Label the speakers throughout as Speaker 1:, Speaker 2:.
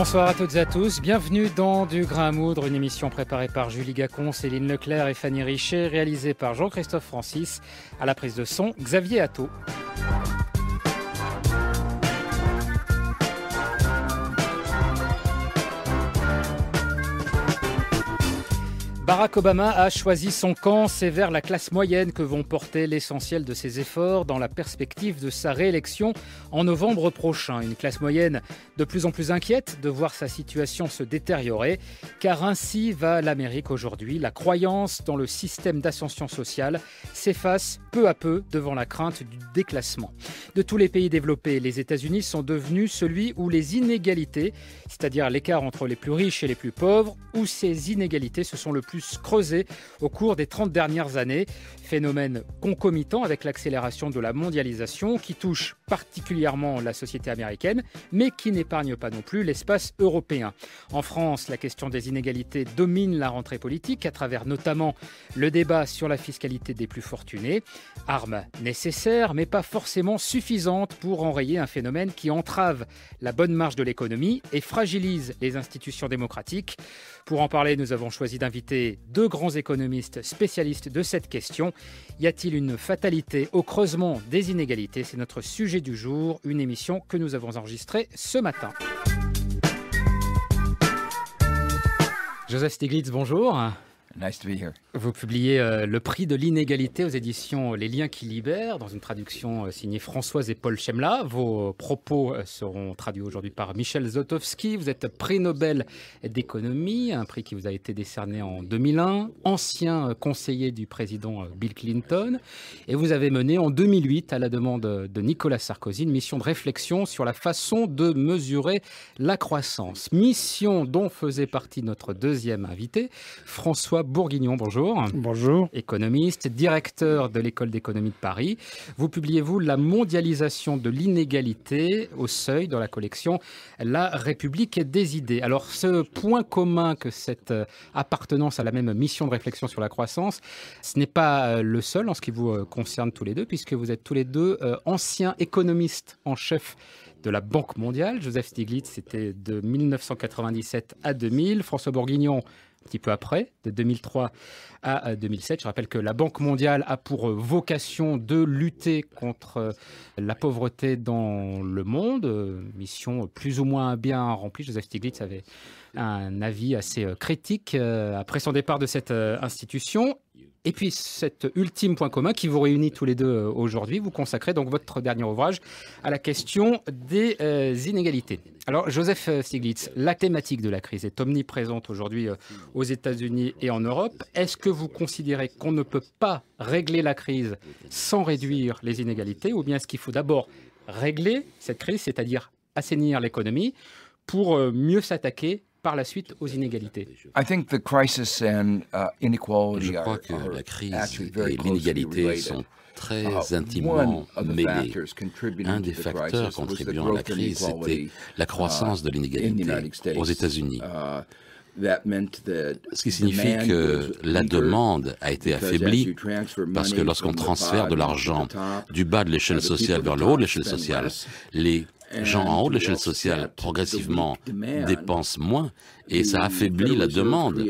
Speaker 1: Bonsoir à toutes et à tous, bienvenue dans Du Grain à Moudre, une émission préparée par Julie Gacon, Céline Leclerc et Fanny Richer, réalisée par Jean-Christophe Francis, à la prise de son, Xavier Atto. Barack Obama a choisi son camp, c'est vers la classe moyenne que vont porter l'essentiel de ses efforts dans la perspective de sa réélection en novembre prochain. Une classe moyenne de plus en plus inquiète de voir sa situation se détériorer, car ainsi va l'Amérique aujourd'hui. La croyance dans le système d'ascension sociale s'efface peu à peu devant la crainte du déclassement. De tous les pays développés, les États-Unis sont devenus celui où les inégalités, c'est-à-dire l'écart entre les plus riches et les plus pauvres, où ces inégalités se sont le plus creusé au cours des 30 dernières années phénomène concomitant avec l'accélération de la mondialisation qui touche particulièrement la société américaine, mais qui n'épargne pas non plus l'espace européen. En France, la question des inégalités domine la rentrée politique à travers notamment le débat sur la fiscalité des plus fortunés, arme nécessaire mais pas forcément suffisante pour enrayer un phénomène qui entrave la bonne marche de l'économie et fragilise les institutions démocratiques. Pour en parler, nous avons choisi d'inviter deux grands économistes spécialistes de cette question. Y a-t-il une fatalité au creusement des inégalités C'est notre sujet du jour, une émission que nous avons enregistrée ce matin. Joseph Stiglitz, bonjour.
Speaker 2: Nice to be here. Vous
Speaker 1: publiez euh, Le prix de l'inégalité aux éditions Les liens qui libèrent, dans une traduction euh, signée Françoise et Paul Chemla. Vos propos euh, seront traduits aujourd'hui par Michel Zotowski. Vous êtes prix Nobel d'économie, un prix qui vous a été décerné en 2001, ancien conseiller du président Bill Clinton. Et vous avez mené en 2008, à la demande de Nicolas Sarkozy, une mission de réflexion sur la façon de mesurer la croissance. Mission dont faisait partie notre deuxième invité, François Bourguignon. Bonjour. Bonjour. Économiste, directeur de l'école d'économie de Paris. Vous publiez, vous, La mondialisation de l'inégalité au seuil dans la collection La République des idées. Alors, ce point commun que cette euh, appartenance à la même mission de réflexion sur la croissance, ce n'est pas euh, le seul en ce qui vous euh, concerne tous les deux, puisque vous êtes tous les deux anciens économistes en chef de la Banque mondiale. Joseph Stiglitz, c'était de 1997 à 2000. François Bourguignon, un petit peu après, de 2003 à 2007. Euh, Je rappelle que la Banque mondiale a pour euh, vocation de lutter contre euh, la pauvreté dans le monde, mission plus ou moins bien remplie. Joseph Stiglitz avait un avis assez critique après son départ de cette institution. Et puis cet ultime point commun qui vous réunit tous les deux euh, aujourd'hui, vous consacrez donc votre dernier ouvrage à la question des euh, inégalités. Alors Joseph euh, Stiglitz, la thématique de la crise est omniprésente aujourd'hui aux États-Unis et en Europe. Est-ce que vous considérez qu'on ne peut pas régler la crise sans réduire les inégalités ou bien est-ce qu'il faut d'abord régler cette crise, c'est-à-dire assainir l'économie pour mieux s'attaquer par la suite aux inégalités.
Speaker 2: Uh, Je crois que la crise et l'inégalité sont très uh, intimement mêlés.
Speaker 3: Un des facteurs contribuant à la crise, c'était la croissance uh, de l'inégalité aux États-Unis.
Speaker 2: Ce qui signifie que la demande a été affaiblie parce que lorsqu'on transfère de l'argent du bas de l'échelle sociale
Speaker 3: vers le haut de l'échelle sociale, les gens en haut de l'échelle sociale progressivement dépensent moins et ça affaiblit la demande.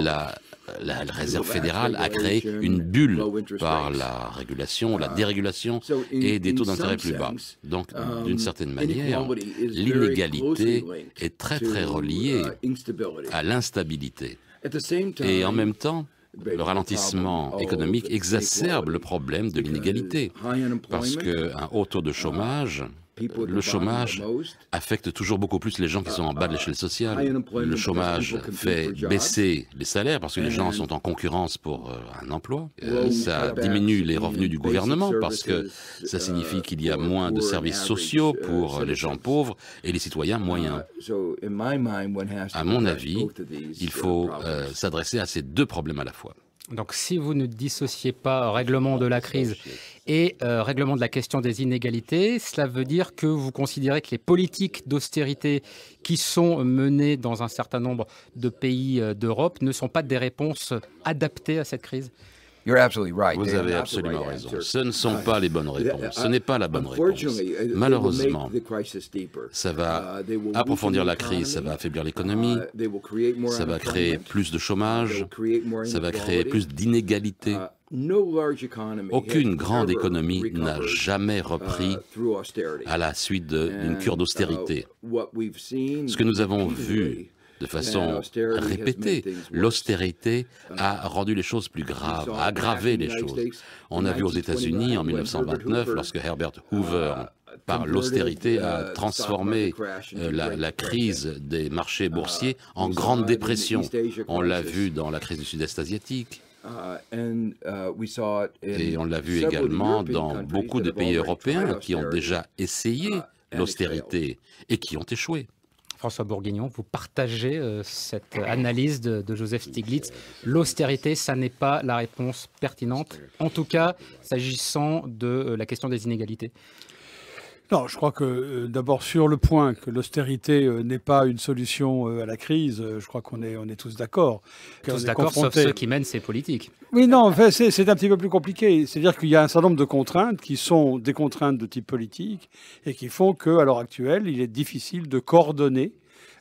Speaker 3: la Réserve fédérale a créé une bulle par la régulation, la ah. dérégulation et des taux d'intérêt plus bas. Donc, um, d'une certaine manière, l'inégalité est très très reliée uh, à l'instabilité. Et en même temps, le ralentissement économique exacerbe le problème de l'inégalité, parce qu'un haut taux de uh, chômage le chômage affecte toujours beaucoup plus les gens qui sont en bas de l'échelle
Speaker 2: sociale. Le chômage fait baisser
Speaker 3: les salaires parce que les gens sont en concurrence pour euh, un emploi. Euh, ça diminue les revenus du gouvernement parce que ça uh, signifie qu'il y a moins de services sociaux uh, pour euh, les gens pauvres et les citoyens uh, moyens.
Speaker 2: À mon avis,
Speaker 3: il faut s'adresser à ces deux problèmes à la fois.
Speaker 2: Donc
Speaker 1: si vous ne dissociez pas règlement de la crise et euh, règlement de la question des inégalités. Cela veut dire que vous considérez que les politiques d'austérité qui sont menées dans un certain nombre de pays euh, d'Europe ne sont pas des réponses adaptées à cette
Speaker 2: crise vous avez absolument raison. Ce ne sont pas les bonnes réponses. Ce uh, n'est pas la bonne réponse. Malheureusement, ça va uh, approfondir la crise, ça va affaiblir
Speaker 3: l'économie, uh, ça va créer plus de chômage, ça va créer plus d'inégalités.
Speaker 2: Aucune grande économie n'a uh, jamais repris à la suite d'une cure uh, d'austérité. Ce que nous avons vu de façon répétée,
Speaker 3: l'austérité uh, a rendu les choses plus graves, a aggravé les choses. On a vu aux États-Unis en 1929, lorsque Herbert Hoover par l'austérité, a transformé euh, la, la, crise des marchés boursiers en grande dépression. On l'a vu dans la crise du sud-est asiatique.
Speaker 2: Euh, euh, et on l'a vu également dans beaucoup de pays européens qui ont
Speaker 3: déjà essayé uh, l'austérité et qui ont échoué.
Speaker 2: François Bourguignon, vous
Speaker 1: partagez euh, cette analyse de, Joseph Stiglitz. L'austérité, ça n'est pas la réponse pertinente, en tout cas s'agissant de la question des inégalités.
Speaker 4: Non, je crois que euh, d'abord sur le point que l'austérité euh, n'est pas une solution euh, à la crise, je crois qu'on est, on est tous d'accord. Tous d'accord, sauf ceux qui
Speaker 1: mènent ces politiques.
Speaker 4: Oui, non, en fait, c'est un petit peu plus compliqué. C'est-à-dire qu'il y a un certain nombre de contraintes qui sont des contraintes de type politique et qui font qu'à l'heure actuelle, il est difficile de coordonner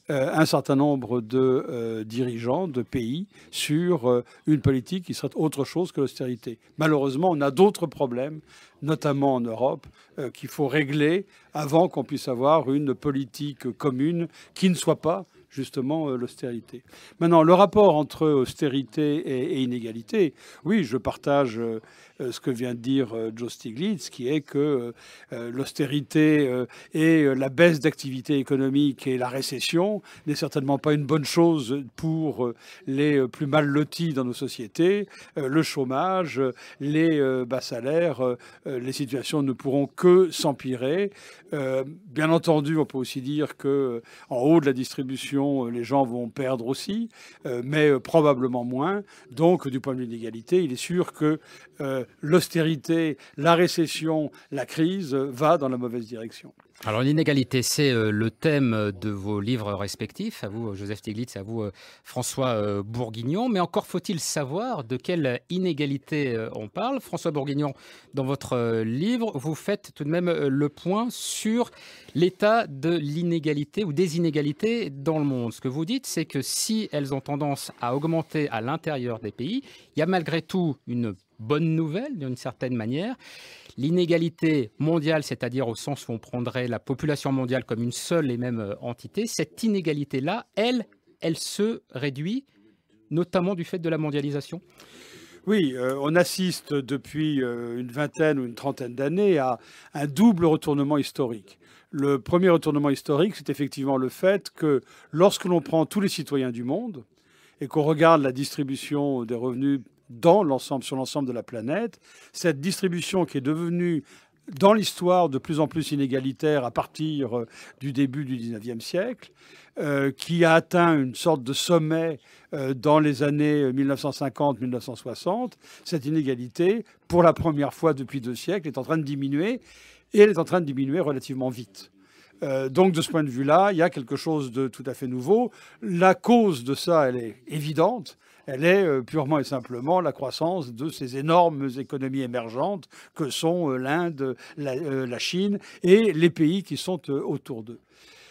Speaker 4: euh, un certain nombre de euh, dirigeants de pays sur euh, une politique qui serait autre chose que l'austérité. Malheureusement, on a d'autres problèmes, notamment en Europe, qu'il faut régler avant qu'on puisse avoir une politique commune qui ne soit pas justement euh, l'austérité. Maintenant, le rapport entre austérité et, inégalité, oui, je partage euh, euh, ce que vient de dire Joe Stiglitz, qui est que l'austérité et la baisse d'activité économique et la récession n'est certainement pas une bonne chose pour les plus mal lotis dans nos sociétés, le chômage, les bas salaires, les situations ne pourront que s'empirer. Bien entendu, on peut aussi dire que en haut de la distribution euh, les gens vont perdre aussi, euh, mais euh, probablement moins. Donc, du point de vue de l'égalité, il est sûr que l'austérité, la récession, la crise va dans la mauvaise direction.
Speaker 1: Alors l'inégalité, c'est euh, le thème euh, de vos livres respectifs, à vous euh, Joseph Tiglitz, à vous François Bourguignon, mais encore faut-il savoir de quelle inégalité on parle. François Bourguignon, dans votre livre, vous faites tout de même le point sur l'état de l'inégalité ou des inégalités dans le monde. Ce que vous dites, c'est que si elles ont tendance à augmenter à l'intérieur des pays, il y a malgré tout une bonne nouvelle d'une certaine manière, L'inégalité mondiale, c'est-à-dire au sens où on prendrait la population mondiale comme une seule et même euh, entité, cette inégalité-là,
Speaker 4: elle, elle se réduit, notamment du fait de la mondialisation oui, euh, on assiste depuis euh, une vingtaine ou une trentaine d'années à un double retournement historique. Le premier retournement historique, c'est effectivement le fait que lorsque l'on prend tous les citoyens du monde et qu'on regarde la distribution des revenus dans l'ensemble, sur l'ensemble de la planète. Cette distribution qui est devenue dans l'histoire de plus en plus inégalitaire à partir euh, du début du 19e siècle, euh, qui a atteint une sorte de sommet euh, dans les années 1950-1960. Cette inégalité, pour la première fois depuis deux siècles, est en train de diminuer et elle est en train de diminuer relativement vite. donc de ce point de vue-là, il y a quelque chose de tout à fait nouveau. La cause de ça, elle est évidente elle est euh, purement et simplement la croissance de ces énormes économies émergentes que sont euh, l'Inde, euh, la, Chine et les pays qui sont autour d'eux.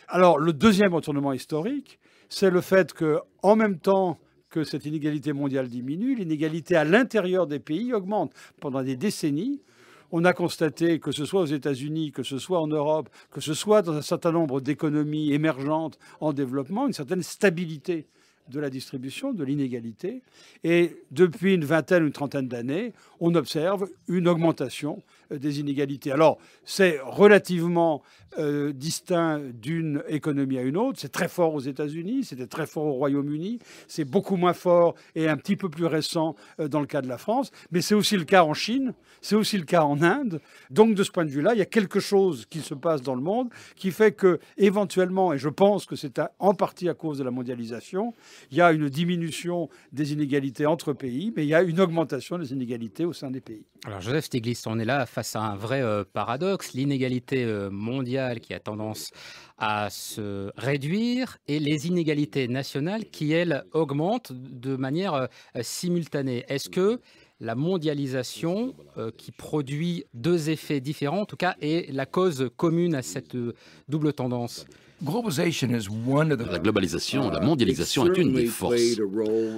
Speaker 4: Alors le deuxième retournement historique, c'est le fait que, en même temps que cette inégalité mondiale diminue, l'inégalité à l'intérieur des pays augmente. Pendant des décennies, on a constaté que ce soit aux États-Unis, que ce soit en Europe, que ce soit dans un certain nombre d'économies émergentes en développement, une certaine stabilité de la distribution, de l'inégalité. Et depuis une vingtaine, une trentaine d'années, on observe une augmentation euh, des inégalités. Alors, c'est relativement euh, distinct d'une économie à une autre. C'est très fort aux États-Unis, c'était très fort au Royaume-Uni, c'est beaucoup moins fort et un petit peu plus récent euh, dans le cas de la France, mais c'est aussi le cas en Chine, c'est aussi le cas en Inde. Donc, de ce point de vue-là, il y a quelque chose qui se passe dans le monde qui fait que, éventuellement, et je pense que c'est en partie à cause de la mondialisation, il y a une diminution des inégalités entre pays, mais il y a une augmentation des inégalités au sein des pays.
Speaker 1: Alors Joseph Stiglitz, on est là face à un vrai euh, paradoxe, l'inégalité euh, mondiale qui a tendance à se réduire et les inégalités nationales qui, elles, augmentent de manière euh, simultanée. Est-ce que la mondialisation qui produit deux effets différents, en tout cas, est la cause commune à cette double tendance
Speaker 2: la globalisation,
Speaker 3: la mondialisation est une des forces.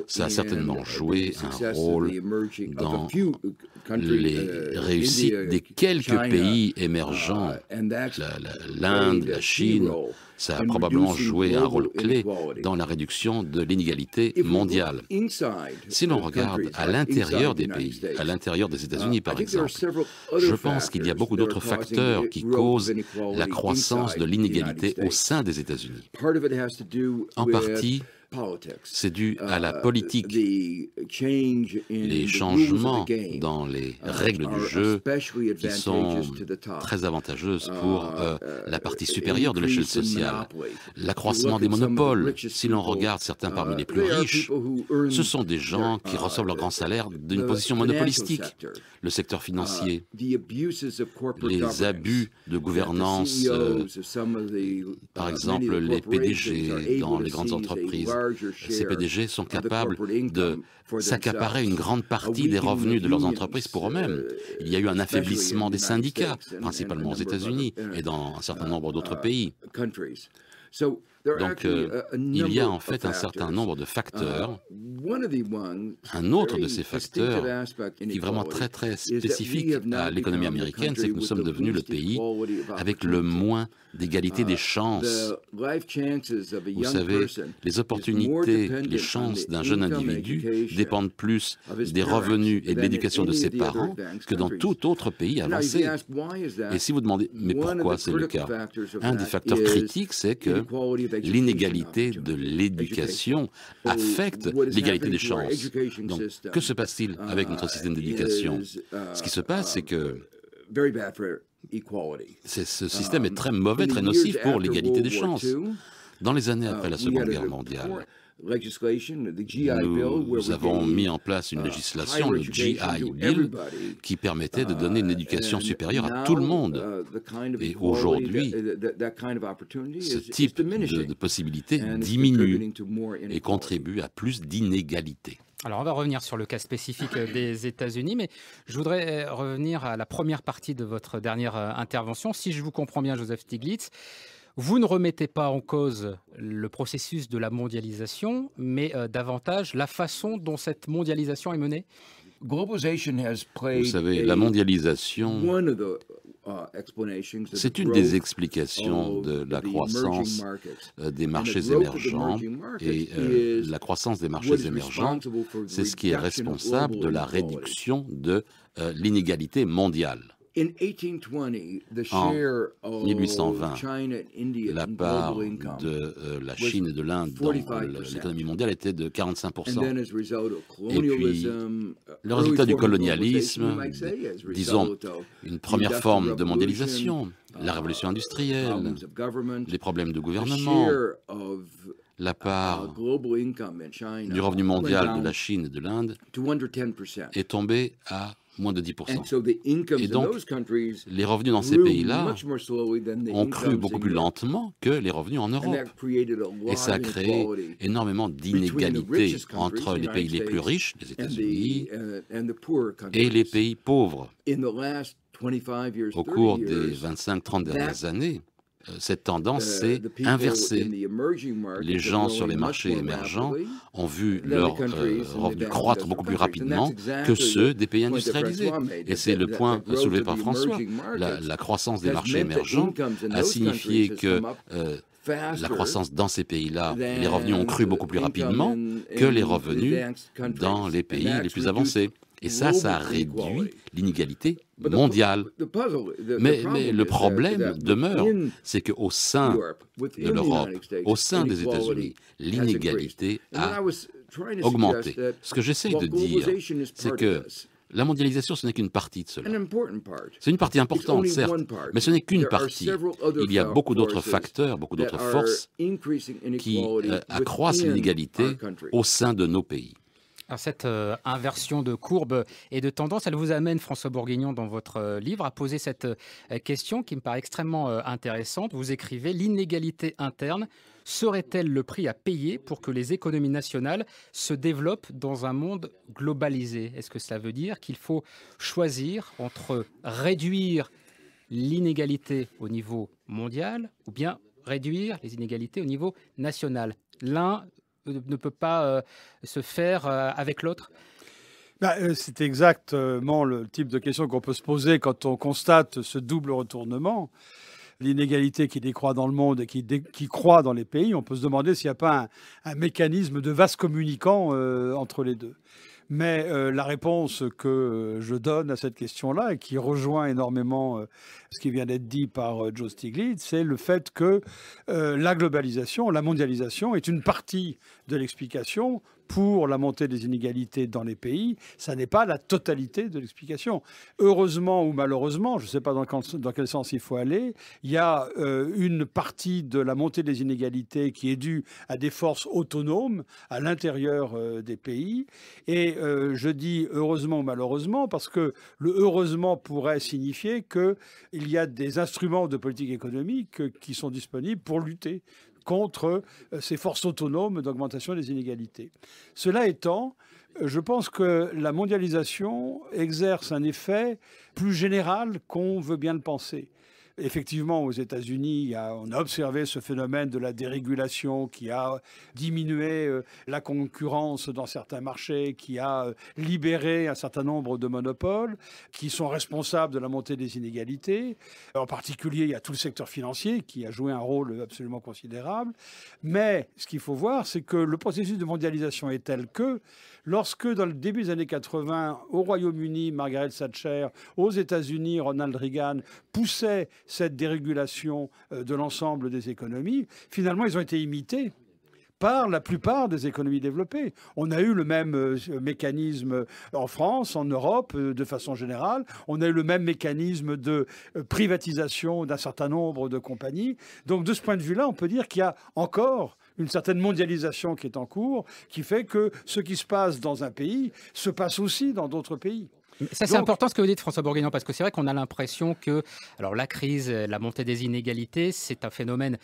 Speaker 3: Ça a certainement joué un rôle dans uh,
Speaker 2: les uh, réussites des quelques pays
Speaker 3: uh, émergents,
Speaker 2: l'Inde, la, la Chine. Ça a probablement joué un rôle clé
Speaker 3: dans la réduction de l'inégalité mondiale.
Speaker 2: Si l'on regarde à l'intérieur des pays,
Speaker 3: à l'intérieur des États-Unis uh, par exemple, je pense qu'il y a beaucoup d'autres facteurs qui causent la croissance de l'inégalité au sein des États-Unis.
Speaker 2: En partie,
Speaker 3: c'est dû à la uh, politique. Les
Speaker 2: changements dans les uh, règles du jeu qui sont très
Speaker 3: avantageuses uh, pour euh, la partie supérieure de l'échelle sociale. L'accroissement des monopoles, si l'on regarde certains parmi les plus riches, ce sont des gens qui reçoivent leur grand salaire d'une position monopolistique. Le secteur financier,
Speaker 2: les abus de gouvernance, e euh, par exemple les PDG dans les grandes entreprises, ces PDG sont capables de s'accaparer une grande partie des
Speaker 3: revenus de leurs entreprises pour uh, eux-mêmes. Il y a eu un affaiblissement des syndicats, principalement aux États-Unis uh, et dans un certain uh, nombre d'autres pays.
Speaker 2: Donc, euh, il y a en fait un certain
Speaker 3: nombre de facteurs.
Speaker 2: Uh, un autre de ces facteurs, qui est vraiment très très spécifique à l'économie américaine, c'est que nous sommes devenus le pays
Speaker 3: avec le moins d'égalité des uh, chances.
Speaker 2: Vous savez, les opportunités, les chances d'un jeune individu dépendent plus des revenus
Speaker 3: et de l'éducation de ses parents que dans tout autre pays avancé. Et si vous demandez, mais pourquoi c'est le cas Un des facteurs critiques, c'est que l'inégalité de l'éducation affecte l'égalité des chances. Donc, que se passe-t-il avec notre uh, système d'éducation uh, Ce qui se passe, c'est que
Speaker 2: uh, ce système est um, très mauvais, très nocif pour l'égalité des chances.
Speaker 3: Dans les années après la Seconde Guerre mondiale,
Speaker 2: nous avons mis en place une uh, législation, le GI Bill,
Speaker 3: qui permettait de donner une uh, éducation supérieure à tout le monde.
Speaker 2: Uh, et aujourd'hui, ce type
Speaker 3: de, possibilités possibilité diminue et contribue à plus d'inégalités.
Speaker 1: Alors, on va revenir sur le cas spécifique euh, des États-Unis, mais je voudrais euh, revenir à la première partie de votre dernière euh, intervention. Si je vous comprends bien, Joseph Stiglitz, vous ne remettez pas en cause le processus de la mondialisation, mais euh, davantage la façon dont cette mondialisation est menée. Vous
Speaker 2: savez, la mondialisation, uh, c'est une des explications de euh, euh, la croissance des marchés émergents.
Speaker 3: Et la croissance des marchés émergents, c'est ce qui est responsable de la réduction de l'inégalité mondiale.
Speaker 2: En 1820, la part de
Speaker 3: euh, la Chine et de l'Inde dans euh, l'économie mondiale était de 45%. Et puis, uh, le résultat du colonialisme, disons, une première forme de mondialisation, uh, la révolution industrielle, les problèmes de gouvernement, la uh, part
Speaker 2: du revenu mondial de la
Speaker 3: Chine et de l'Inde est tombée à moins de 10%. Et donc, les revenus dans ces pays-là
Speaker 2: ont cru beaucoup plus lentement que les revenus en Europe. Et ça a créé
Speaker 3: énormément d'inégalités entre les pays les plus riches, les États-Unis,
Speaker 2: uh, et les
Speaker 3: pays pauvres.
Speaker 2: Au cours des
Speaker 3: 25-30 dernières années, euh, cette tendance s'est inversée. Les gens sur les marchés émergents ont vu leurs euh, revenus croître beaucoup plus rapidement que ceux des pays industrialisés. Et c'est le point soulevé par François. La, croissance des marchés émergents a signifié que euh, la croissance dans ces pays-là, les revenus ont cru beaucoup plus rapidement que les revenus dans les pays les plus avancés. Et ça, ça réduit l'inégalité mondiale. Mais, le problème demeure, c'est qu'au sein de l'Europe, au sein des États-Unis, l'inégalité a
Speaker 2: augmenté. Ce que j'essaye de dire, c'est que
Speaker 3: la mondialisation, ce n'est qu'une partie de cela. C'est une partie importante, certes, mais ce n'est qu'une partie. Il y a beaucoup d'autres facteurs, beaucoup d'autres forces
Speaker 2: qui euh, accroissent l'inégalité
Speaker 3: au sein de nos pays
Speaker 1: cette euh, inversion de courbe et de tendance, elle vous amène, François Bourguignon, dans votre euh, livre, à poser cette euh, question qui me paraît extrêmement intéressante. Vous écrivez, l'inégalité interne serait-elle le prix à payer pour que les économies nationales se développent dans un monde globalisé Est-ce que cela veut dire qu'il faut choisir entre réduire l'inégalité au niveau mondial ou bien réduire les inégalités au niveau national L'un ne peut pas euh, se faire euh, avec l'autre bah, euh, C'est
Speaker 4: exactement le type de question qu'on peut se poser quand on constate ce double retournement l'inégalité qui décroît dans le monde et qui, croît dans les pays, on peut se demander s'il n'y a pas un, mécanisme de vaste communicant entre les deux. Mais euh, la réponse que je donne à cette question-là, et qui rejoint énormément euh, ce qui vient d'être dit par euh, Joe Stiglitz, c'est le fait que la globalisation, la mondialisation est une partie de l'explication pour la montée des inégalités dans les pays, ça n'est pas la totalité de l'explication. Heureusement ou malheureusement, je ne sais pas dans quel, sens il faut aller, il y a euh, une partie de la montée des inégalités qui est due à des forces autonomes à l'intérieur euh, des pays. Et euh, je dis heureusement ou malheureusement parce que le heureusement pourrait signifier qu'il y a des instruments de politique économique qui sont disponibles pour lutter contre euh, ces forces autonomes d'augmentation des inégalités. Cela étant, euh, je pense que la mondialisation exerce un effet plus général qu'on veut bien le penser effectivement, aux États-Unis, on a observé ce phénomène de la dérégulation qui a diminué euh, la concurrence dans certains marchés, qui a euh, libéré un certain nombre de monopoles, qui sont responsables de la montée des inégalités. En particulier, il y a tout le secteur financier qui a joué un rôle absolument considérable. Mais ce qu'il faut voir, c'est que le processus de mondialisation est tel que Lorsque, dans le début des années 80, au Royaume-Uni, Margaret Thatcher, aux États-Unis, Ronald Reagan poussaient cette dérégulation euh, de l'ensemble des économies, finalement, ils ont été imités par la plupart des économies développées. On a eu le même euh, mécanisme euh, en France, en Europe, de façon générale. On a eu le même mécanisme de privatisation d'un certain nombre de compagnies. Donc, de ce point de vue-là, on peut dire qu'il y a encore une certaine mondialisation qui est en cours, qui fait que ce qui se passe dans un pays se passe aussi dans d'autres pays.
Speaker 1: Ça, c'est important ce que vous dites, François Bourguignon, parce que c'est vrai qu'on a l'impression que alors, la crise, la montée des inégalités, c'est un phénomène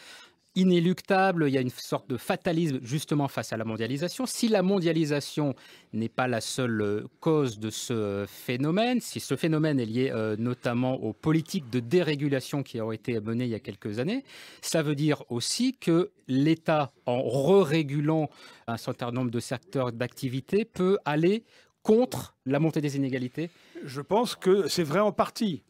Speaker 1: inéluctable, il y a une sorte de fatalisme justement face à la mondialisation. Si la mondialisation n'est pas la seule euh, cause de ce euh, phénomène, si ce phénomène est lié euh, notamment aux politiques de dérégulation qui ont été menées il y a quelques années, ça veut dire aussi que l'État, en re-régulant un certain nombre de secteurs d'activité, peut aller contre la montée des
Speaker 4: inégalités Je pense que c'est vrai en partie.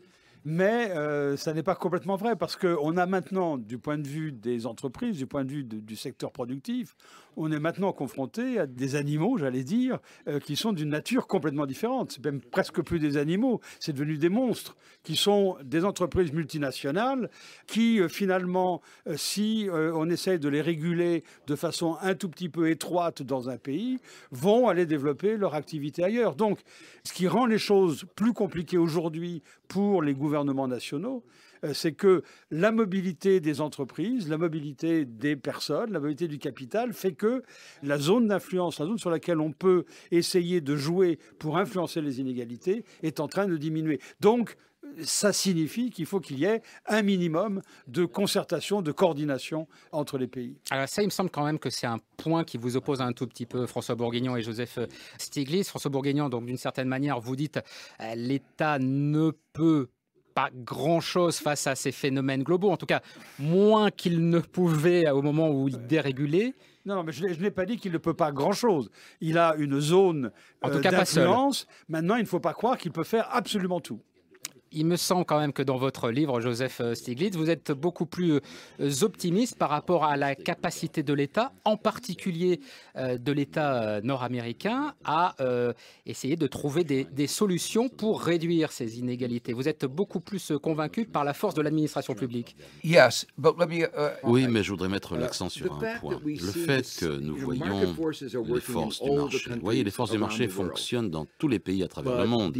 Speaker 4: Mais euh, ça n'est pas complètement vrai parce qu'on a maintenant, du point de vue des entreprises, du point de vue du secteur productif, on est maintenant confronté à des animaux, j'allais dire, euh, qui sont d'une nature complètement différente. C'est même presque plus des animaux, c'est devenu des monstres, qui sont des entreprises multinationales qui, euh, finalement, si on essaye de les réguler de façon un tout petit peu étroite dans un pays, vont aller développer leur activité ailleurs. Donc, ce qui rend les choses plus compliquées aujourd'hui pour les gouvernements, gouvernements nationaux, euh, c'est que la mobilité des entreprises, la mobilité des personnes, la mobilité du capital fait que la zone d'influence, la zone sur laquelle on peut essayer de jouer pour influencer les inégalités, est en train de diminuer. Donc, ça signifie qu'il faut qu'il y ait un minimum de concertation, de coordination entre les pays.
Speaker 1: Alors ça, il me semble quand même que c'est un point qui vous oppose un tout petit peu François Bourguignon et Joseph euh, Stiglitz. François Bourguignon, donc d'une certaine manière, vous dites euh, l'État ne peut pas grand-chose face à ces phénomènes
Speaker 4: globaux, en tout cas moins qu'il ne pouvait au moment où il dérégulait. Non, mais je n'ai pas dit qu'il ne peut pas grand-chose. Il a une zone de euh, d'influence. Maintenant, il ne faut pas croire qu'il peut faire absolument tout
Speaker 1: il me semble quand même que dans votre livre, Joseph euh, Stiglitz, vous êtes beaucoup plus euh, optimiste par rapport à la capacité de l'État, en particulier euh, de l'État nord-américain, à essayer de trouver des, solutions pour réduire ces inégalités. Vous êtes beaucoup plus convaincu par la force de l'administration publique.
Speaker 2: Uh, oui,
Speaker 3: mais je voudrais mettre l'accent sur un point. Le fait que nous voyons les forces du marché. Vous voyez, les forces du marché fonctionnent dans tous les pays à travers le monde.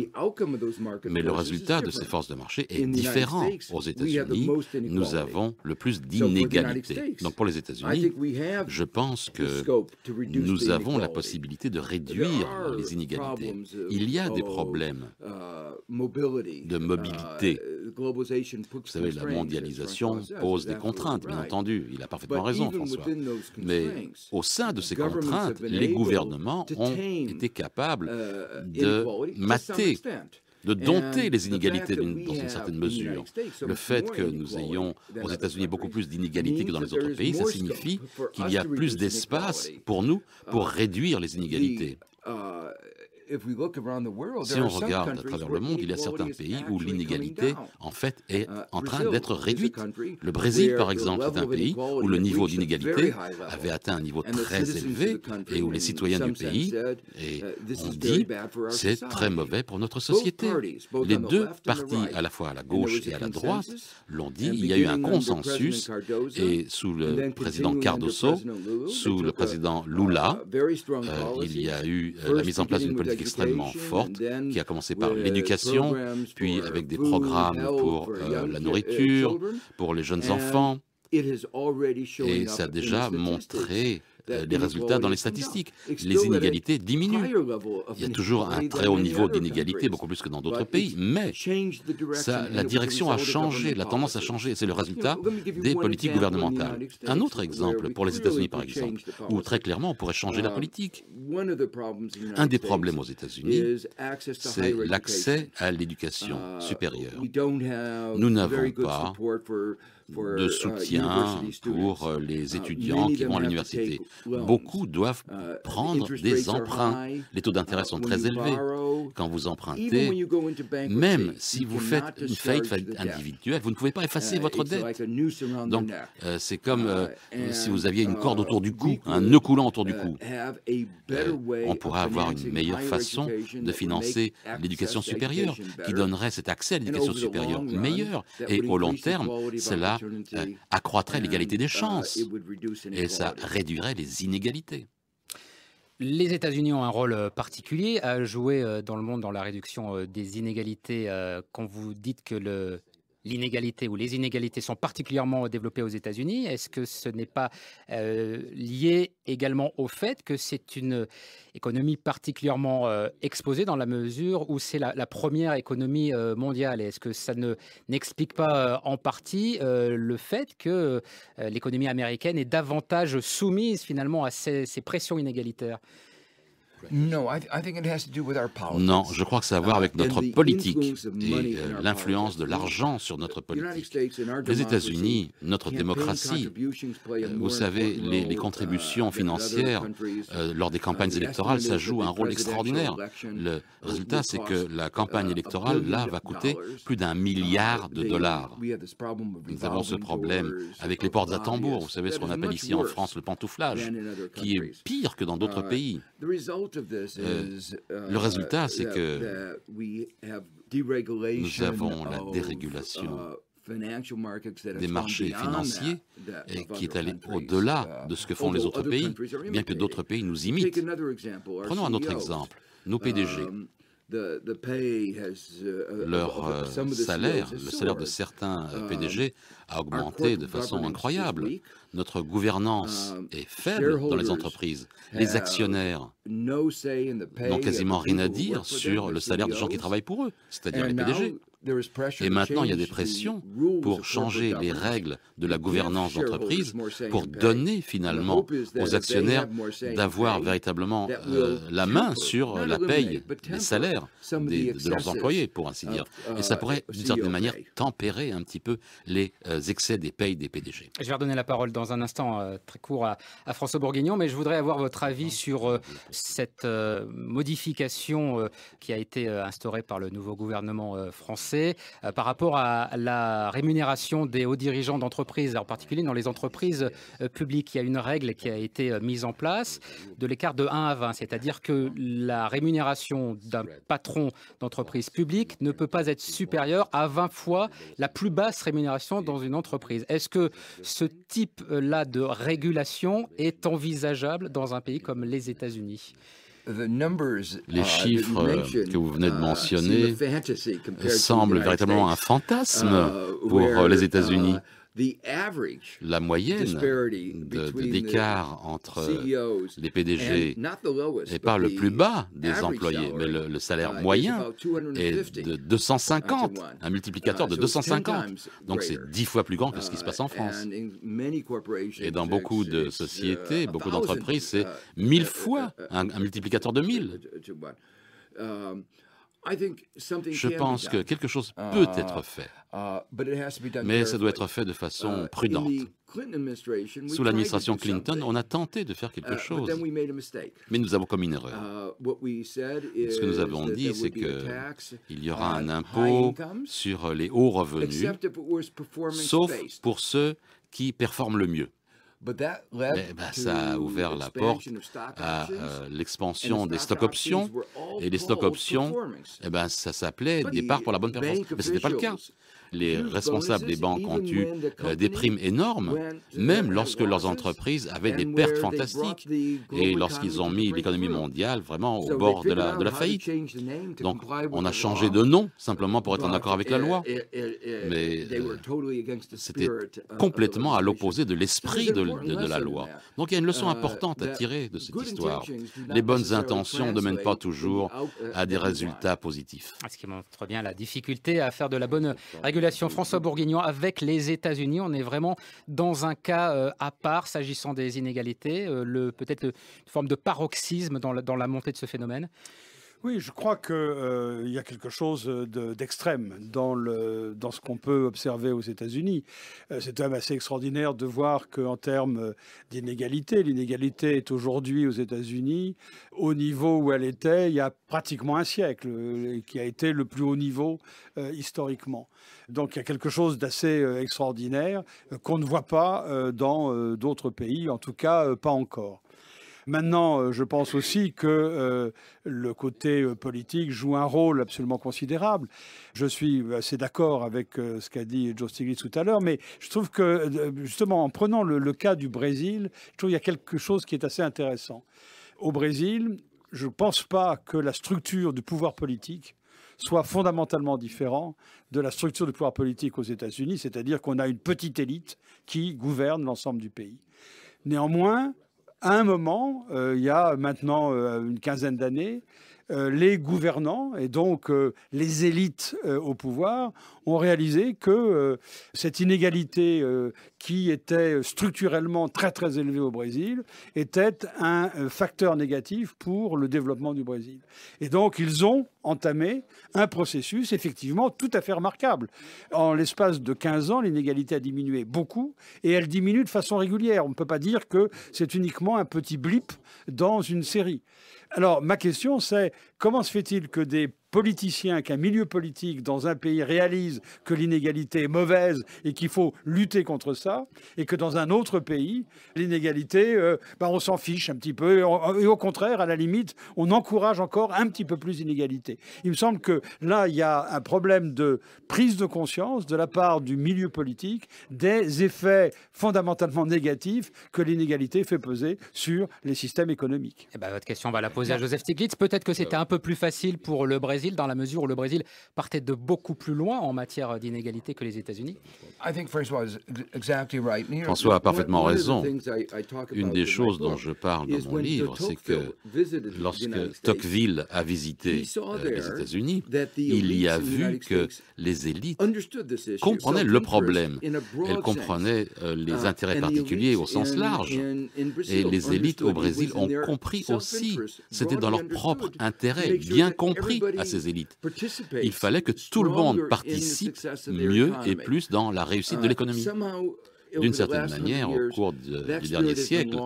Speaker 2: Mais le résultat de ces forces de marché est différent. Aux États-Unis, nous avons
Speaker 3: le plus d'inégalités. Donc pour les États-Unis, je pense que nous avons la possibilité de réduire les inégalités. Il y a des problèmes
Speaker 2: uh, de uh, mobilité. Vous savez, la mondialisation pose des contraintes, bien entendu. Il a parfaitement raison, François. Mais
Speaker 3: au sein de ces contraintes, les gouvernements ont été capables uh, de mater de dompter euh, les inégalités dans une euh, certaine mesure. Le fait que nous ayons euh, aux États-Unis beaucoup plus d'inégalités que dans les autres pays, ça signifie qu'il y a plus d'espace pour nous pour réduire les inégalités.
Speaker 2: Uh, si on regarde à travers le monde, il y a certains pays où l'inégalité,
Speaker 3: en fait, est uh, en train d'être réduite. Le Brésil, par exemple, est un pays où le niveau d'inégalité avait atteint un niveau très élevé et où les citoyens du pays
Speaker 2: et uh, ont dit c'est très mauvais pour notre société. Les deux partis, à la fois à la gauche et à la droite, l'ont dit. Il y a eu un consensus et sous le président Cardoso, sous
Speaker 3: le président uh, Lula, euh, il y a eu euh, la mise en place d'une politique extrêmement forte qui a commencé par l'éducation, puis avec des programmes pour euh, la nourriture, pour les jeunes enfants.
Speaker 2: Et ça a déjà montré les euh, euh, résultats euh, dans les statistiques. Les inégalités diminuent. Il y a toujours un très haut niveau d'inégalité,
Speaker 3: beaucoup plus que dans d'autres pays, mais ça, la direction a changé, la tendance a changé. C'est le résultat des politiques gouvernementales. Un autre exemple pour les États-Unis, par exemple, où très clairement on pourrait changer la uh,
Speaker 2: politique. Un des problèmes aux États-Unis, c'est l'accès à l'éducation uh, supérieure. Nous n'avons pas de euh, soutien pour euh, les uh, étudiants qui vont à l'université. Beaucoup
Speaker 3: doivent uh, prendre des emprunts. Les taux d'intérêt uh, sont très élevés quand vous empruntez. Même si vous faites une faillite individuelle, vous ne pouvez pas effacer votre dette. Donc, euh, c'est comme si vous aviez une corde autour du cou, un nœud coulant autour du cou.
Speaker 2: on pourra avoir une meilleure façon de financer l'éducation supérieure qui donnerait cet accès à l'éducation supérieure meilleur Et au long terme, cela
Speaker 3: euh, accroîtrait l'égalité des uh, chances et ça réduirait les inégalités.
Speaker 1: Les États-Unis ont un rôle euh, particulier à jouer euh, dans le monde dans la réduction des inégalités. Quand vous dites que le l'inégalité ou les inégalités sont particulièrement développées aux États-Unis. Est-ce que ce n'est pas euh, lié également au fait que c'est une économie particulièrement euh, exposée dans la mesure où c'est la, première économie euh, mondiale Est-ce que ça ne n'explique pas en partie le fait que l'économie américaine est davantage soumise finalement à ces
Speaker 2: pressions inégalitaires non,
Speaker 3: je crois que ça a à voir avec uh, notre politique et euh, l'influence de l'argent sur notre politique. Les États-Unis, notre démocratie, euh, vous savez, les, uh, contributions financières euh, lors des campagnes uh, électorales, ça joue un rôle extraordinaire. Le résultat, c'est que la campagne électorale, là, va coûter plus d'un milliard de dollars.
Speaker 2: Nous avons ce
Speaker 3: problème avec les portes à tambour, vous savez ce qu'on appelle ici en France le pantouflage, qui est pire que dans d'autres pays.
Speaker 2: Euh, uh, le résultat, c'est que nous avons la dérégulation uh, des marchés financiers qui est allée au-delà uh, de ce que font les autres pays, bien que d'autres pays nous imitent. Prenons un autre e exemple, nos PDG. Um, Uh, Leur euh, salaire, le salaire de certains euh, um, PDG a augmenté de façon incroyable.
Speaker 3: Notre gouvernance um, est faible dans les entreprises. Les actionnaires
Speaker 2: n'ont quasiment rien à dire sur le salaire des gens qui e travaillent pour eux, c'est-à-dire les PDG. Et maintenant, il y a des pressions pour changer les règles de la gouvernance d'entreprise, pour donner finalement aux actionnaires
Speaker 3: d'avoir véritablement euh, la main sur euh, la paye, les salaires de leurs employés, pour ainsi dire. Uh, Et ça pourrait, d'une certaine e manière, tempérer un petit peu les euh, excès des payes des PDG.
Speaker 1: Je vais redonner la parole dans un instant très court à, François Bourguignon, mais je voudrais avoir votre avis sur cette modification qui a été instaurée par le nouveau gouvernement français c'est euh, par rapport à la rémunération des hauts dirigeants d'entreprises, en particulier dans les entreprises euh, publiques. Il y a une règle qui a été euh, mise en place de l'écart de 1 à 20, c'est-à-dire que la rémunération d'un patron d'entreprise publique ne peut pas être supérieure à 20 fois la plus basse rémunération dans une entreprise. Est-ce que ce type-là de régulation est envisageable dans un pays comme les États-Unis Uh, les chiffres
Speaker 2: que vous venez de uh, mentionner semblent véritablement un fantasme uh, pour les États-Unis la moyenne d'écart entre les PDG n'est pas le plus bas des employés,
Speaker 3: mais le, salaire moyen est de 250, un multiplicateur de 250. Donc c'est dix fois plus grand que ce qui se passe en France.
Speaker 2: Et dans beaucoup de sociétés, beaucoup d'entreprises, c'est mille fois
Speaker 3: un, un, multiplicateur de mille.
Speaker 2: Je pense que quelque chose ah. peut être fait, ah, mais ça doit être fait de façon euh, prudente. Sous l'administration Clinton,
Speaker 3: on a tenté de faire quelque euh, chose, mais nous avons commis une erreur.
Speaker 2: Euh, Ce que nous avons dit, c'est qu'il y aura un impôt sur les hauts revenus, sauf
Speaker 3: pour ceux qui performent le mieux.
Speaker 2: Mais ben, ça a ouvert la porte
Speaker 3: à euh, l'expansion des stock options. Et les stock options, eh ben, ça s'appelait départ pour la bonne performance. Mais ce n'était pas le cas les responsables des banques ont eu euh, des primes énormes, même lorsque leurs entreprises avaient des pertes fantastiques
Speaker 2: et lorsqu'ils ont mis l'économie mondiale vraiment au bord de la, faillite. Donc, on a changé de
Speaker 3: nom simplement pour être en accord avec la eh, loi, eh,
Speaker 2: eh, mais euh, c'était uh,
Speaker 4: complètement à l'opposé de l'esprit de, la loi. Donc, il y a une leçon uh, importante à tirer de cette histoire. Les bonnes intentions ne mènent pas toujours uh, à des résultats
Speaker 3: positifs.
Speaker 1: Ce qui montre bien la difficulté à faire de la bonne François Bourguignon avec les États-Unis. On est vraiment dans un cas euh, à part s'agissant des inégalités, euh, peut-être une forme de paroxysme dans la montée de ce phénomène.
Speaker 4: Oui, je crois qu'il euh, y a quelque chose d'extrême dans, ce qu'on peut observer aux États-Unis. Euh, c'est quand même assez extraordinaire de voir qu'en termes d'inégalité, l'inégalité est aujourd'hui aux États-Unis au niveau où elle était il y a pratiquement un siècle, euh, qui a été le plus haut niveau historiquement. Donc il y a quelque chose d'assez extraordinaire qu'on ne voit pas dans d'autres pays, en tout cas pas encore. Maintenant, euh, je pense aussi que euh, le côté euh, politique joue un rôle absolument considérable. Je suis assez d'accord avec ce qu'a dit Joe Stiglitz tout à l'heure, mais je trouve que, justement, en prenant le, cas du Brésil, je trouve qu'il y a quelque chose qui est assez intéressant. Au Brésil, je ne pense pas que la structure du pouvoir politique soit fondamentalement différente de la structure du pouvoir politique aux États-Unis, c'est-à-dire qu'on a une petite élite qui gouverne l'ensemble du pays. Néanmoins, à un moment, euh, il y a maintenant euh, une quinzaine d'années, euh, les gouvernants et donc euh, les élites euh, au pouvoir ont réalisé que cette inégalité qui était structurellement très très élevée au Brésil était un facteur négatif pour le développement du Brésil. Et donc ils ont entamé un processus effectivement tout à fait remarquable. En l'espace de 15 ans, l'inégalité a diminué beaucoup et elle diminue de façon régulière. On ne peut pas dire que c'est uniquement un petit blip dans une série. Alors, ma question, c'est Comment se fait-il que des politiciens, qu'un milieu politique dans un pays réalise que l'inégalité est mauvaise et qu'il faut lutter contre ça, et que dans un autre pays, l'inégalité, euh, ben, on s'en fiche un petit peu, et, au contraire, à la limite, on encourage encore un petit peu plus l'inégalité Il me semble que là, il y a un problème de prise de conscience de la part du milieu politique des effets fondamentalement négatifs que l'inégalité fait peser sur les systèmes économiques. Et
Speaker 1: eh ben, votre question, va la poser à Joseph Stiglitz. Peut-être que c'était euh, un peu plus facile pour le Brésil dans la mesure où le Brésil partait de beaucoup plus loin en matière d'inégalité que les États-Unis
Speaker 2: François a parfaitement raison. Une des choses dont je parle dans mon livre, c'est que lorsque
Speaker 3: Tocqueville a visité euh, les États-Unis, il y a vu que les élites comprenaient le problème. Elles comprenaient euh, uh, les intérêts particuliers au sens large. Et les élites au Brésil ont compris aussi, c'était dans leur propre intérêt bien compris à ces élites. Il fallait que tout le monde participe mieux et plus dans la réussite de uh, l'économie. D'une certaine manière, au cours du dernier siècle,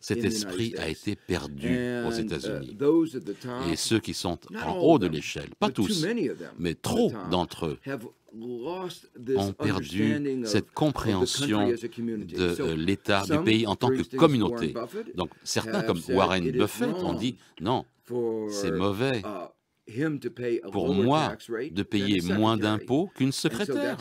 Speaker 3: cet esprit a été
Speaker 2: perdu aux uh, États-Unis. Et ceux qui sont en haut de l'échelle, pas tous, mais trop d'entre eux, ont perdu cette compréhension de euh, l'État du pays en tant que communauté. Donc certains, comme Warren Buffett, ont dit non, c'est mauvais pour moi de payer moins d'impôts qu'une secrétaire.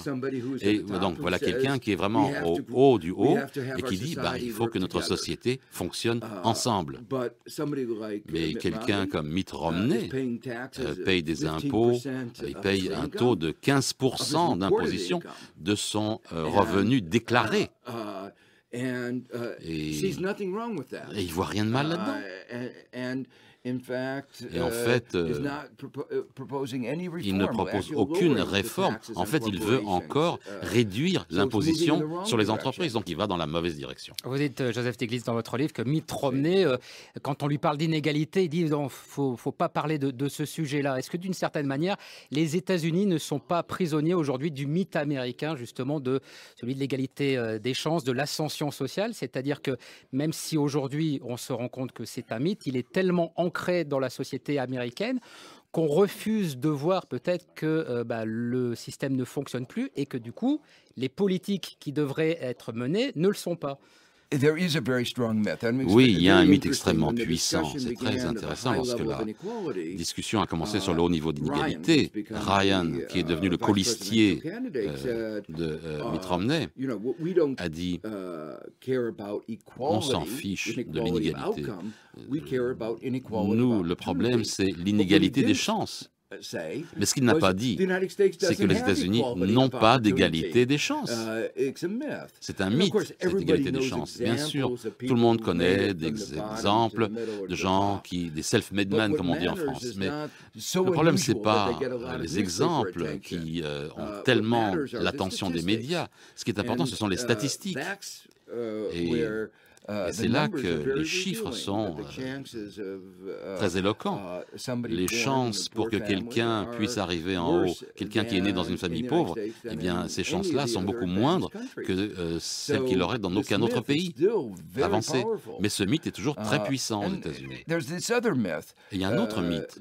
Speaker 2: Et donc voilà quelqu'un qui est vraiment au haut du haut et qui dit bah, il faut que notre
Speaker 3: société fonctionne uh, ensemble.
Speaker 2: Mais quelqu'un comme Mitt uh, Romney euh, paye des impôts, il paye un taux de 15% d'imposition
Speaker 3: de son euh, revenu uh, déclaré.
Speaker 2: Et, et il voit rien de mal là-dedans. Et en uh, fait, euh, uh, il ne propose aucune réforme. En fait, il veut encore uh, réduire l'imposition sur
Speaker 3: les entreprises. Donc, il va dans la mauvaise direction.
Speaker 1: Vous dites, euh, Joseph Stiglitz, dans votre livre, que Mitt Romney, euh, quand on lui parle d'inégalité, il dit il faut, faut pas parler de, de ce sujet-là. Est-ce que d'une certaine manière, les États-Unis ne sont pas prisonniers aujourd'hui du mythe américain, justement, de celui de l'égalité des chances, de l'ascension sociale C'est-à-dire que même si aujourd'hui on se rend compte que c'est un mythe, il est tellement ancré dans la société américaine qu'on refuse de voir peut-être que euh, bah, le système ne fonctionne plus et que du coup, les politiques qui devraient
Speaker 2: être menées ne le sont pas. Oui, il y a un mythe extrêmement puissant. C'est très intéressant parce lorsque la discussion a commencé sur le haut niveau uh, d'inégalité. Ryan, uh, qui est devenu le colistier uh, de euh, Mitt Romney, a dit on s'en fiche de l'inégalité. Nous, le problème, c'est l'inégalité des chances. Mais ce qu'il n'a pas dit, c'est que les États-Unis n'ont pas d'égalité des chances. Uh, c'est un mythe, cette égalité des chances. Bien sûr, tout le monde connaît des exemples
Speaker 3: de gens qui, des self-made men, comme on dit en France. Mais le problème, ce n'est pas les exemples qui euh, ont uh, tellement l'attention des médias. Ce qui est important, ce sont les uh, statistiques.
Speaker 2: Et Uh, Et c'est là que les chiffres sont euh, uh, très éloquents. Uh, les chances pour que quelqu'un puisse arriver en haut, quelqu'un qui est né dans une famille pauvre, eh bien, ces chances-là sont beaucoup moindres
Speaker 3: que euh, celles qu'il aurait dans aucun autre pays avancé. Mais ce mythe est toujours très puissant aux États-Unis.
Speaker 2: il y a un autre mythe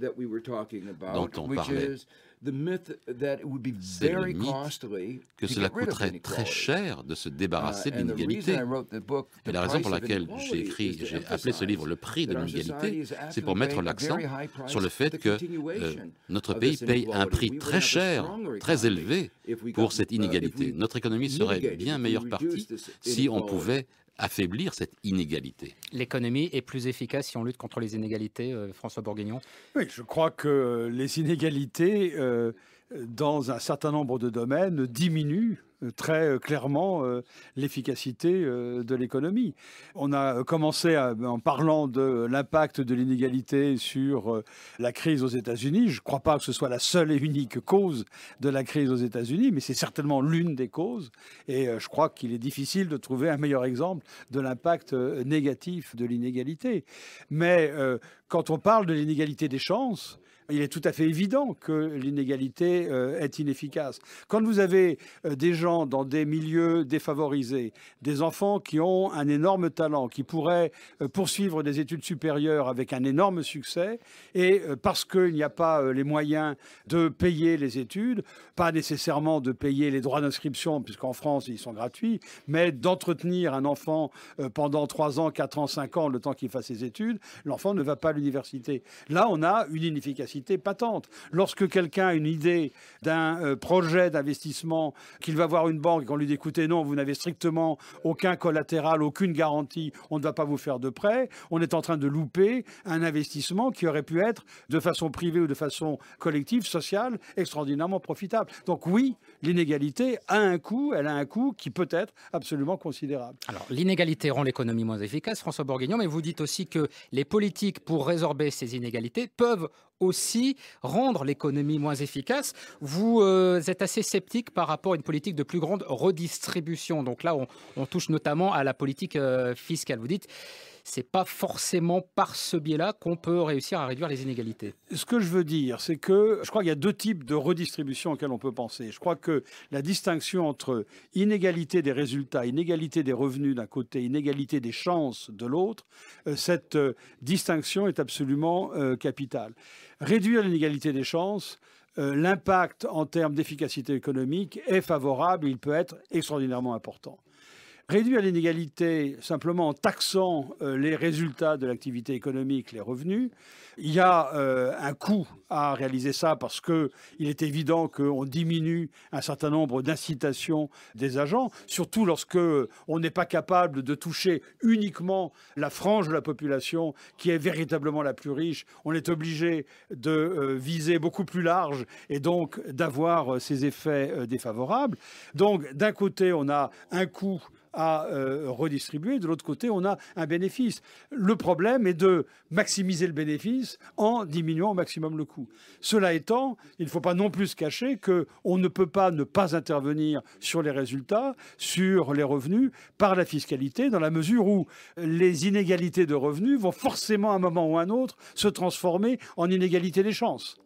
Speaker 2: dont on parlait, c'est le mythe que cela coûterait
Speaker 3: très cher de se débarrasser uh, de l'inégalité.
Speaker 2: Et la raison pour laquelle j'ai écrit, j'ai appelé ce livre Le prix de l'inégalité, c'est pour mettre l'accent sur le fait que euh, notre pays paye un prix
Speaker 3: très cher, très élevé pour cette uh, inégalité. Notre économie serait bien meilleure partie si on pouvait affaiblir cette inégalité.
Speaker 1: L'économie est plus efficace si on lutte contre les inégalités, euh, François Bourguignon
Speaker 4: Oui, je crois que les inégalités... Euh, dans un certain nombre de domaines, diminue très clairement euh, l'efficacité euh, de l'économie. On a commencé en parlant de l'impact de l'inégalité sur euh, la crise aux États-Unis. Je ne crois pas que ce soit la seule et unique cause de la crise aux États-Unis, mais c'est certainement l'une des causes. Et je crois qu'il est difficile de trouver un meilleur exemple de l'impact négatif de l'inégalité. Mais quand on parle de l'inégalité des chances, il est tout à fait évident que l'inégalité euh, est inefficace. Quand vous avez euh, des gens dans des milieux défavorisés, des enfants qui ont un énorme talent, qui pourraient euh, poursuivre des études supérieures avec un énorme succès, et parce qu'il n'y a pas les moyens de payer les études, pas nécessairement de payer les droits d'inscription, puisqu'en France ils sont gratuits, mais d'entretenir un enfant pendant 3 ans, 4 ans, 5 ans, le temps qu'il fasse ses études, l'enfant ne va pas à l'université. Là, on a une inefficacité patente. Lorsque quelqu'un a une idée d'un euh, projet d'investissement qu'il va voir une banque et qu'on lui dit écoutez, non, vous n'avez strictement aucun collatéral, aucune garantie, on ne va pas vous faire de prêt, on est en train de louper un investissement qui aurait pu être, de façon privée ou de façon collective, sociale, extraordinairement profitable. Donc oui, l'inégalité a un coût, elle a un coût qui peut être absolument considérable.
Speaker 1: Alors l'inégalité rend l'économie moins efficace, François Bourguignon, mais vous dites aussi que les politiques pour résorber ces inégalités peuvent aussi rendre l'économie moins efficace. Vous euh, êtes assez sceptique par rapport à une politique de plus grande redistribution. Donc là, on, touche notamment à la politique euh, fiscale. Vous dites, ce n'est pas forcément par ce
Speaker 4: biais-là qu'on peut réussir à réduire les inégalités. Ce que je veux dire, c'est que je crois qu'il y a deux types de redistribution auxquelles on peut penser. Je crois que la distinction entre inégalité des résultats, inégalité des revenus d'un côté, inégalité des chances de l'autre, euh, cette euh, distinction est absolument euh, capitale. Réduire l'inégalité des chances, l'impact en termes d'efficacité économique est favorable, il peut être extraordinairement important. Réduire l'inégalité simplement en taxant euh, les résultats de l'activité économique, les revenus, il y a euh, un coût à réaliser ça parce qu'il est évident qu'on diminue un certain nombre d'incitations des agents, surtout lorsque on n'est pas capable de toucher uniquement la frange de la population qui est véritablement la plus riche. On est obligé de euh, viser beaucoup plus large et donc d'avoir ces effets défavorables. Donc d'un côté, on a un coût à euh, redistribuer. De l'autre côté, on a un bénéfice. Le problème est de maximiser le bénéfice en diminuant au maximum le coût. Cela étant, il ne faut pas non plus cacher qu'on ne peut pas ne pas intervenir sur les résultats, sur les revenus, par la fiscalité, dans la mesure où les inégalités de revenus vont forcément, à un moment ou à un autre, se transformer en inégalités des chances.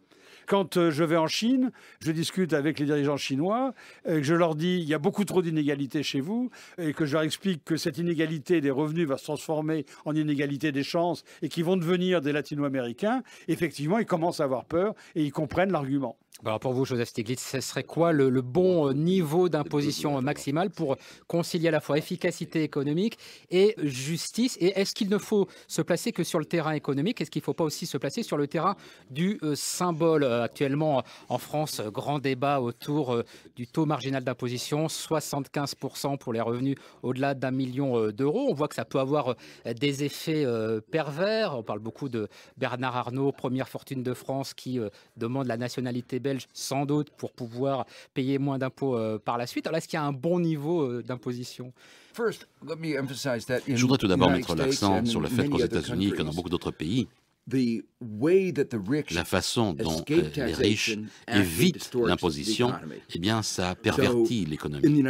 Speaker 4: Quand euh, je vais en Chine, je discute avec les dirigeants chinois, je leur dis il y a beaucoup trop d'inégalités chez vous, et que je leur explique que cette inégalité des revenus va se transformer en inégalité des chances et qu'ils vont devenir des latino-américains, effectivement, ils commencent à avoir peur et ils comprennent l'argument.
Speaker 1: Bah, alors pour vous, Joseph Stiglitz, ce serait quoi le, euh, bon niveau d'imposition maximale pour concilier à la fois efficacité économique et justice Et est-ce qu'il ne faut se placer que sur le terrain économique Est-ce qu'il ne faut pas aussi se placer sur le terrain du euh, symbole euh, Actuellement, en France, grand débat autour du taux marginal d'imposition, 75% pour les revenus au-delà d'un million d'euros. On voit que ça peut avoir des effets pervers. On parle beaucoup de Bernard Arnault, première fortune de France, qui demande la nationalité Belges sans doute pour pouvoir payer moins d'impôts euh, par la suite. Alors est-ce qu'il y a un bon niveau euh, d'imposition
Speaker 2: Je voudrais tout d'abord mettre l'accent sur le fait qu'aux États-Unis, comme dans beaucoup d'autres pays, la façon dont euh, les riches évitent l'imposition,
Speaker 3: eh bien, ça pervertit l'économie.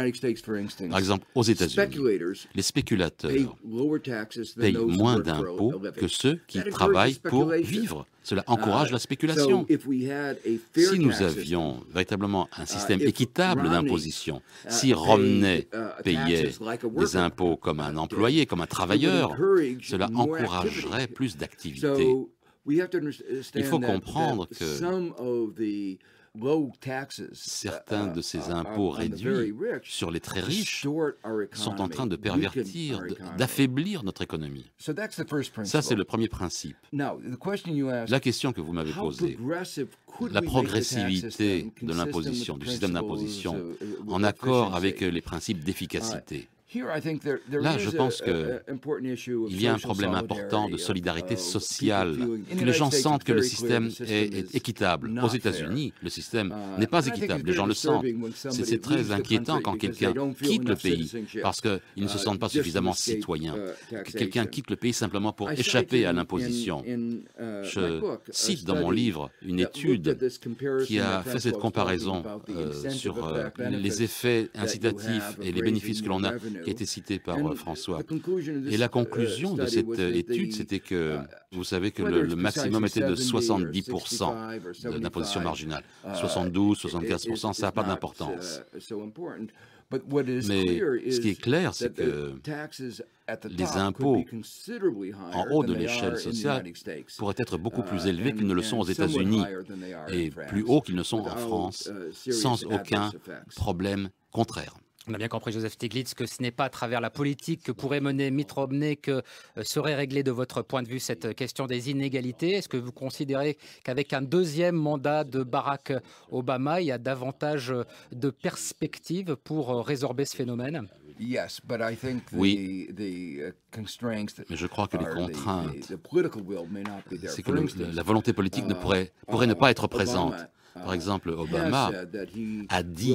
Speaker 2: Par exemple, aux États-Unis,
Speaker 3: les spéculateurs
Speaker 2: payent moins d'impôts que ceux qui travaillent pour vivre. Cela encourage la ah, spéculation. Si nous avions
Speaker 3: véritablement un uh, système équitable d'imposition, uh, si Romney uh, payait des impôts comme un employé, comme un travailleur, cela encouragerait plus d'activités.
Speaker 2: Il faut comprendre que
Speaker 3: Certains uh, de ces uh, impôts réduits sur les très riches
Speaker 2: sont en train de pervertir,
Speaker 3: d'affaiblir notre économie.
Speaker 2: Ça, c'est le
Speaker 3: premier principe.
Speaker 2: La question que vous m'avez posée, la progressivité de l'imposition, du système d'imposition,
Speaker 3: uh, en accord avec euh, les principes d'efficacité.
Speaker 2: Là, je pense qu'il y a un problème important de uh, solidarité sociale. Que les gens sentent que le système est, équitable. Aux États-Unis,
Speaker 3: le système uh, n'est pas équitable. Les gens le sentent. C'est très inquiétant quand quelqu'un quitte le pays parce qu'il ne se uh, sent pas suffisamment citoyen, Que quelqu'un quitte le pays simplement pour échapper à l'imposition. Je cite dans mon livre une étude qui a fait cette comparaison euh, sur euh, les effets incitatifs et les bénéfices que l'on a qui été cité par euh, François. Uh, et la uh, conclusion de cette euh, étude, c'était que uh, vous savez que le, maximum était de 70% d'imposition marginale. 72, 75%, ça n'a pas d'importance.
Speaker 2: Mais ce qui est clair, c'est que les impôts en haut de l'échelle sociale pourraient être beaucoup plus élevés qu'ils ne le sont aux États-Unis et plus hauts qu'ils ne sont en France,
Speaker 3: sans aucun problème contraire.
Speaker 1: On a bien compris, Joseph Stiglitz, que ce n'est pas à travers la politique que pourrait mener Mitt que euh, serait réglée de votre point de vue cette euh, question des inégalités. Est-ce que vous considérez qu'avec un deuxième mandat de Barack Obama, il y a davantage euh, de perspectives pour résorber ce phénomène
Speaker 2: oui, uh, mais je crois que les contraintes, c'est que la volonté politique ne pourrait, uh, pourrait ne pas être présente. Uh, Par exemple, Obama a dit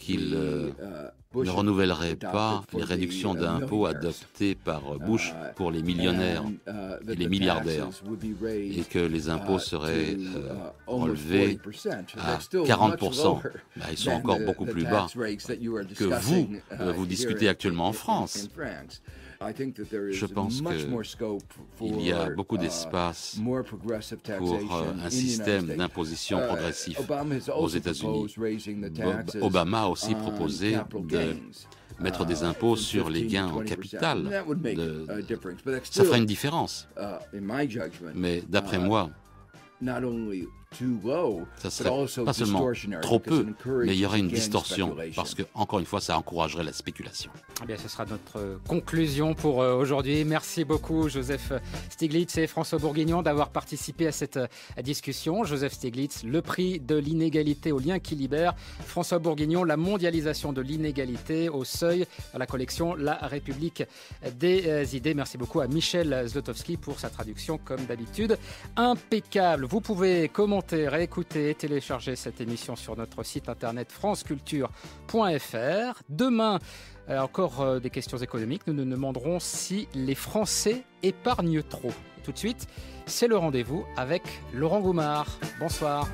Speaker 2: qu'il euh, euh, ne renouvellerait pas les réductions d'impôts adoptées par euh, Bush pour les millionnaires uh, et les milliardaires, et que les impôts uh, seraient relevés uh,
Speaker 3: à 40%. Bah, ils sont encore beaucoup plus bas que vous, vous discutez actuellement en France.
Speaker 2: Je pense qu'il y a beaucoup uh, d'espace pour uh, un système d'imposition uh, progressif aux États-Unis. Obama a aussi proposé de mettre des impôts sur les gains en capital. Ça ferait une différence. Mais d'après moi, ça serait pas seulement trop peu, mais il y aurait une distorsion
Speaker 3: parce que, encore une fois, ça encouragerait la spéculation.
Speaker 1: Eh bien, ce sera notre euh, conclusion pour euh, aujourd'hui. Merci beaucoup, Joseph Stiglitz et François Bourguignon, d'avoir participé à cette euh, discussion. Joseph Stiglitz, le prix de l'inégalité au lien qui libère. François Bourguignon, la mondialisation de l'inégalité au seuil à la collection La République des idées. Merci beaucoup à Michel Zlotowski pour sa traduction, comme d'habitude. Impeccable. Vous pouvez commencer commenter, réécouter et télécharger cette émission sur notre site internet franceculture.fr. Demain, euh, encore euh, des questions économiques. Nous nous demanderons si les Français épargnent trop. Tout de suite, c'est le rendez-vous avec Laurent Goumard. Bonsoir.